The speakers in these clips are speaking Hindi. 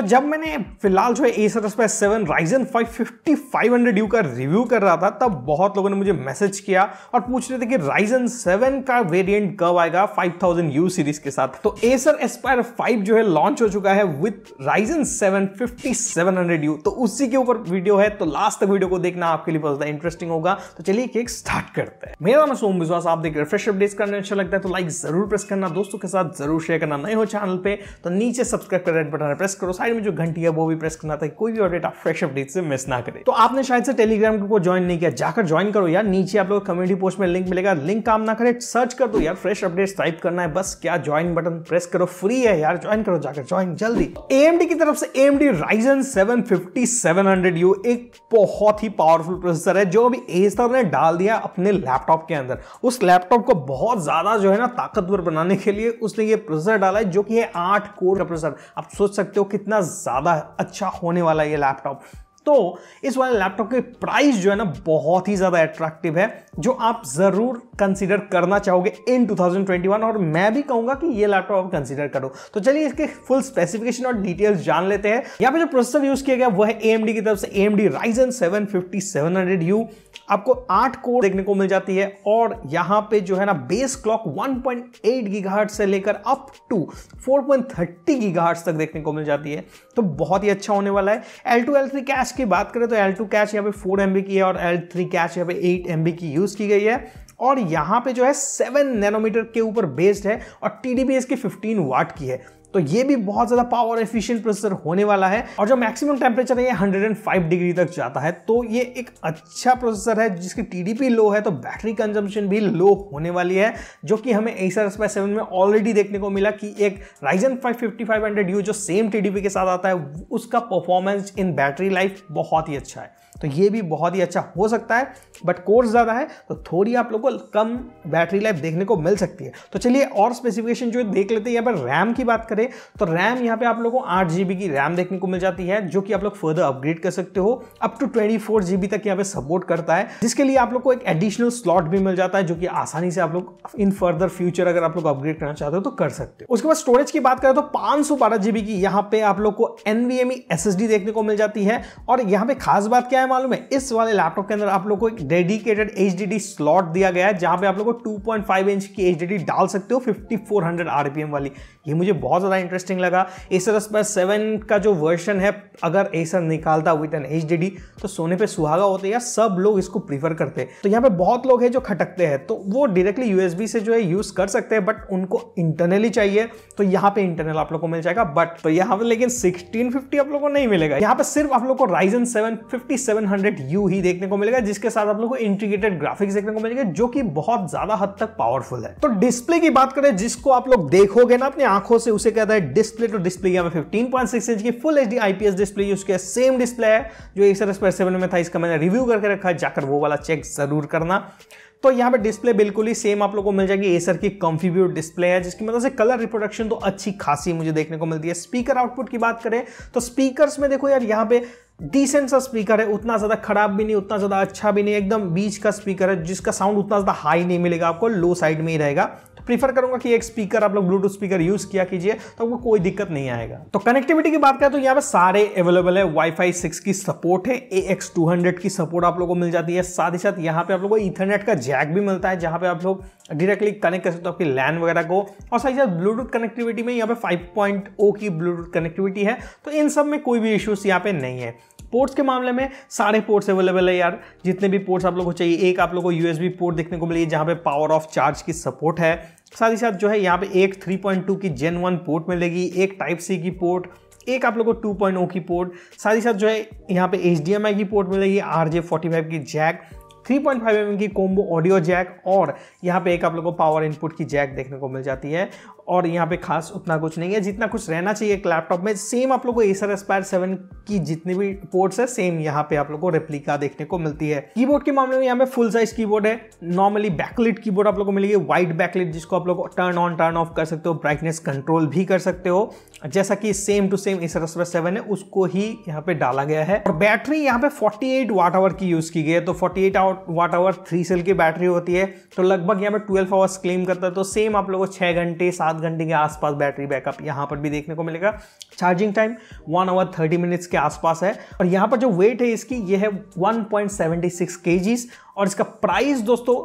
तो जब मैंने फिलहाल जो है एसर पे seven Ryzen five fifty five hundred U का रिव्यू कर रहा था तब बहुत लोगों ने मुझे मैसेज किया और पूछ रहे थे कि राइजन सेवन का वेरिएंट कब आएगा फाइव थाउजेंड यू सीरीज के साथ तो एसर एस्पायर फाइव जो है लॉन्च हो चुका है with Ryzen seven fifty seven hundred U तो उसी के ऊपर वीडियो है तो लास्ट तक वीडियो को देखना आपके लिए बहुत ज्यादा इंटरेस्टिंग होगा तो चलिए केक स्टार्ट करते हैं मेरा नाम सोम विश्वास आप देख रिफ्रेश अपडेट करने अच्छा लगता है तो लाइक जरूर प्रेस करना दोस्तों के साथ जरूर शेयर करना नए हो चैनल पर तो नीचे सब्सक्राइब कर बटन प्रेस करो साइड में जो घंटी है वो भी प्रेस करना था कोई भी अपडेट आप फ्रेश अपडेट से मिस ना करें तो आपने शायद से टेलीग्राम को ज्वाइन नहीं किया जाकर ज्वाइन करो यार नीचे आप लोग कम्युनिटी पोस्ट में लिंक मिलेगा लिंक काम ना करे सर्च कर दो यार फ्रेश अपडेट टाइप करना है बस क्या ज्वाइन बटन प्रेस करो फ्री है यार ज्वाइन करो जाकर ज्वाइन जल्दी एएमडी की तरफ से एएमडी राइजन 750 700U एक बहुत ही पावरफुल प्रोसेसर है जो अभी एसर ने डाल दिया अपने लैपटॉप के अंदर उस लैपटॉप को बहुत ज्यादा जो है ना ताकतवर बनाने के लिए उसने ये प्रोसेसर डाला है जो कि है आठ कोर का प्रोसेसर आप सोच सकते हो कितना कितना ज़्यादा अच्छा होने वाला ये लैपटॉप तो इस वाले लैपटॉप के प्राइस जो है ना बहुत ही ज़्यादा एट्रैक्टिव है जो आप ज़रूर कंसीडर करना चाहोगे इन 2021 और मैं भी कहूँगा कि ये लैपटॉप आप कंसीडर करो तो चलिए इसके फुल स्पेसिफिकेशन और डिटेल्स जान लेते हैं यहाँ पे जो प्रोसेसर यूज़ किया गया वो है एम की तरफ से M D Ryzen seven fifty आपको आठ कोर देखने को मिल जाती है और यहाँ पे जो है ना बेस क्लॉक वन पॉइंट से लेकर अप टू फोर पॉइंट तक देखने को मिल जाती है तो बहुत ही अच्छा होने वाला है एल L3 कैश कैश की बात करें तो एल टू कैश यहाँ पे फोर एम की है और एल थ्री कैश यहाँ पे एट एम की यूज़ की गई है और यहाँ पे जो है सेवन नैनोमीटर के ऊपर बेस्ड है और टी डी इसकी फिफ्टीन वाट की है तो ये भी बहुत ज़्यादा पावर एफिशिएंट प्रोसेसर होने वाला है और जो मैक्सिमम टेम्परेचर है ये 105 डिग्री तक जाता है तो ये एक अच्छा प्रोसेसर है जिसकी टीडीपी लो है तो बैटरी कंजम्पशन भी लो होने वाली है जो कि हमें एसर एस सेवन में ऑलरेडी देखने को मिला कि एक Ryzen five fifty five hundred U जो सेम टी के साथ आता है उसका परफॉर्मेंस इन बैटरी लाइफ बहुत ही अच्छा है तो ये भी बहुत ही अच्छा हो सकता है बट कोर्स ज़्यादा है तो थोड़ी आप लोग को कम बैटरी लाइफ देखने को मिल सकती है तो चलिए और स्पेसिफिकेशन जो देख लेते हैं यहाँ पर रैम की बात करें तो रैम यहाँ पे आप लोग को आठ की रैम देखने को मिल जाती है जो कि आप लोग फर्दर अपग्रेड कर सकते हो अप टू ट्वेंटी फोर तक यहाँ पे सपोर्ट करता है जिसके लिए आप लोग को एक एडिशनल स्लॉट भी मिल जाता है जो कि आसानी से आप लोग इन फर्दर फ्यूचर अगर आप लोग अपग्रेड करना चाहते हो तो कर सकते हो उसके बाद स्टोरेज की बात करें तो पांच सौ की यहाँ पे आप लोग को एनवीएमई एस e देखने को मिल जाती है और यहाँ पे खास बात क्या है मालूम है इस वाले लैपटॉप के अंदर आप लोग को एक डेडिकेटेड एच स्लॉट दिया गया है जहां पे आप लोग को 2.5 इंच की एच डाल सकते हो 5400 आरपीएम वाली ये मुझे बहुत ज़्यादा इंटरेस्टिंग लगा एसर एसपायर सेवन का जो वर्जन है अगर एसर निकालता विद एन एच तो सोने पे सुहागा होते या सब लोग इसको प्रीफर करते हैं तो यहाँ पे बहुत लोग हैं जो खटकते हैं तो वो डायरेक्टली यूएसबी से जो है यूज़ कर सकते हैं बट उनको इंटरनली चाहिए तो यहाँ पे इंटरनल आप लोग को मिल जाएगा बट तो यहाँ पर लेकिन सिक्सटीन आप लोग को नहीं मिलेगा यहाँ पर सिर्फ आप लोग को राइजन सेवन फिफ्टी ही देखने को मिलेगा जिसके साथ आप लोग को इंटीग्रेटेड ग्राफिक्स देखने को मिलेगा जो कि बहुत ज़्यादा हद तक पावरफुल है तो डिस्प्ले की बात करें जिसको आप लोग देखोगे ना अपने आंखों से उसे कहता है डिस्प्ले टू डिस्प्ले यहाँ पे 15.6 इंच की full H D IPS display उसके सेम डिस्प्ले है जो एसर एस में था इसका मैंने रिव्यू करके रखा है जाकर वो वाला चेक जरूर करना तो यहाँ पे डिस्प्ले बिल्कुल ही सेम आप लोग को मिल जाएगी एसर की कंफ्यूब्यूट डिस्प्ले है जिसकी मदद मतलब से कलर रिप्रोडक्शन तो अच्छी खासी मुझे देखने को मिलती है स्पीकर आउटपुट की बात करें तो स्पीकर्स में देखो यार यहाँ पे डिसेंट सा स्पीकर है उतना ज़्यादा खराब भी नहीं उतना ज़्यादा अच्छा भी नहीं एकदम बीच का स्पीकर है जिसका साउंड उतना ज़्यादा हाई नहीं मिलेगा आपको लो साइड में ही रहेगा तो प्रीफर करूंगा कि एक स्पीकर आप लोग ब्लूटूथ स्पीकर यूज़ किया कीजिए तो आपको कोई दिक्कत नहीं आएगा तो कनेक्टिविटी की बात करें तो यहाँ पे सारे अवेलेबल है वाईफाई सिक्स की सपोर्ट है ए की सपोर्ट आप लोग को मिल जाती है साथ ही साथ यहाँ पे आप लोग को इथरनेट का जैक भी मिलता है जहाँ पे आप लोग डायरेक्टली कनेक्ट कर सकते हो आपकी लैन वगैरह को और साथ ही साथ ब्लूटूथ कनेक्टिविटी में यहाँ पे 5.0 की ब्लूटूथ कनेक्टिविटी है तो इन सब में कोई भी इश्यूज़ यहाँ पे नहीं है पोर्ट्स के मामले में सारे पोर्ट्स अवेलेबल है यार जितने भी पोर्ट्स आप लोग को चाहिए एक आप लोग को यू पोर्ट देखने को मिली जहाँ पे पावर ऑफ चार्ज की सपोर्ट है साथ ही साथ जो है यहाँ पे एक 3.2 की जेन वन पोर्ट मिलेगी एक टाइप सी की पोर्ट एक आप लोग को 2.0 की पोर्ट साथ ही साथ जो है यहाँ पे एच की पोर्ट मिलेगी आर जे की जैक थ्री पॉइंट फाइव की कोम्बो ऑडियो जैक और यहाँ पे एक आप लोग को पावर इनपुट की जैक देखने को मिल जाती है और यहाँ पे खास उतना कुछ नहीं है जितना कुछ रहना चाहिए एक लैपटॉप में सेम आप लोग को एसर एस्पायर सेवन की जितनी भी पोर्ट्स है सेम यहाँ पे आप लोग को रेप्लिका देखने को मिलती है कीबोर्ड के मामले में यहाँ पे फुल साइज कीबोर्ड है नॉर्मली बैकलिट कीबोर्ड आप लोग को मिलेगी वाइट बैकलिट जिसको आप लोग टर्न ऑन टर्न ऑफ कर सकते हो ब्राइटनेस कंट्रोल भी कर सकते हो जैसा कि same to same Acer Aspire seven है उसको ही यहाँ पे डाला गया है और बैटरी यहाँ पे एट वाट आवर की यूज की गई है तो forty eight watt hour three cell की बैटरी होती है तो लगभग यहाँ पे ट्वेल्व आवर्स क्लेम करता है तो सेम आप लोग को छह घंटे सात सात घंटे के आसपास बैटरी बैकअप यहाँ पर भी देखने को मिलेगा charging time one hour thirty minutes के आसपास है और यहाँ पर जो वेट है इसकी ये है वन पॉइंट सेवेंटी और इसका प्राइस दोस्तों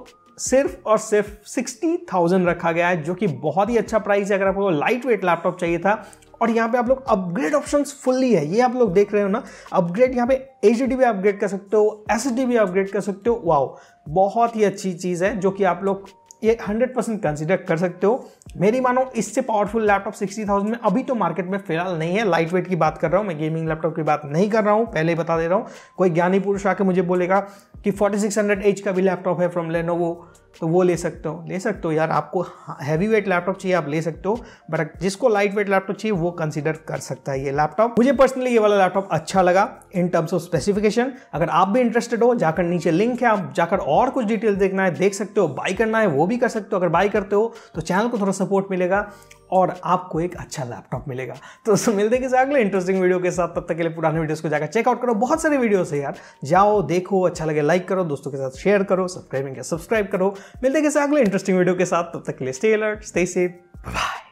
सिर्फ और सिर्फ सिक्सटी थाउजेंड रखा गया है जो कि बहुत ही अच्छा प्राइस है अगर आपको लाइट वेट लैपटॉप चाहिए था और यहाँ पे आप लोग अपग्रेड ऑप्शन फुल्ली है ये आप लोग देख रहे हो ना अपग्रेड यहाँ पे एच डी भी अपग्रेड कर सकते हो एस भी अपग्रेड कर सकते हो वाओ बहुत ही अच्छी चीज़ है जो कि आप लोग ये 100 परसेंट कंसिडर कर सकते हो मेरी मानो इससे पावरफुल लैपटॉप 60,000 में अभी तो मार्केट में फिलहाल नहीं है लाइट वेट की बात कर रहा हूँ मैं गेमिंग लैपटॉप की बात नहीं कर रहा हूँ पहले ही बता दे रहा हूँ कोई ज्ञानी पुरुष आके मुझे बोलेगा कि 4600 एच का भी लैपटॉप है फ्रॉम लेनोवो तो वो ले सकते हो ले सकते हो यार आपको हैवी वेट लैपटॉप चाहिए आप ले सकते हो बट जिसको लाइट वेट लैपटॉप चाहिए वो कंसिडर कर सकता है ये लैपटॉप मुझे पर्सनली ये वाला लैपटॉप अच्छा लगा इन टर्म्स ऑफ स्पेसिफिकेशन अगर आप भी इंटरेस्टेड हो जाकर नीचे लिंक है आप जाकर और कुछ डिटेल देखना है देख सकते हो बाई करना है वो भी कर सकते हो अगर बाई करते हो तो चैनल को थोड़ा सपोर्ट मिलेगा और आपको एक अच्छा लैपटॉप मिलेगा तो दोस्तों मिलते किसी अगले इंटरेस्टिंग वीडियो के साथ तब तक के लिए पुराने वीडियोस को जाकर चेकआउट करो बहुत सारे वीडियोस है यार जाओ देखो अच्छा लगे लाइक करो दोस्तों के साथ शेयर करो सब्सक्राइबिंग सब्सक्राइब करो मिलते किसी अगले इंटरेस्टिंग वीडियो के साथ तब तक के लिए stay alert stay safe bye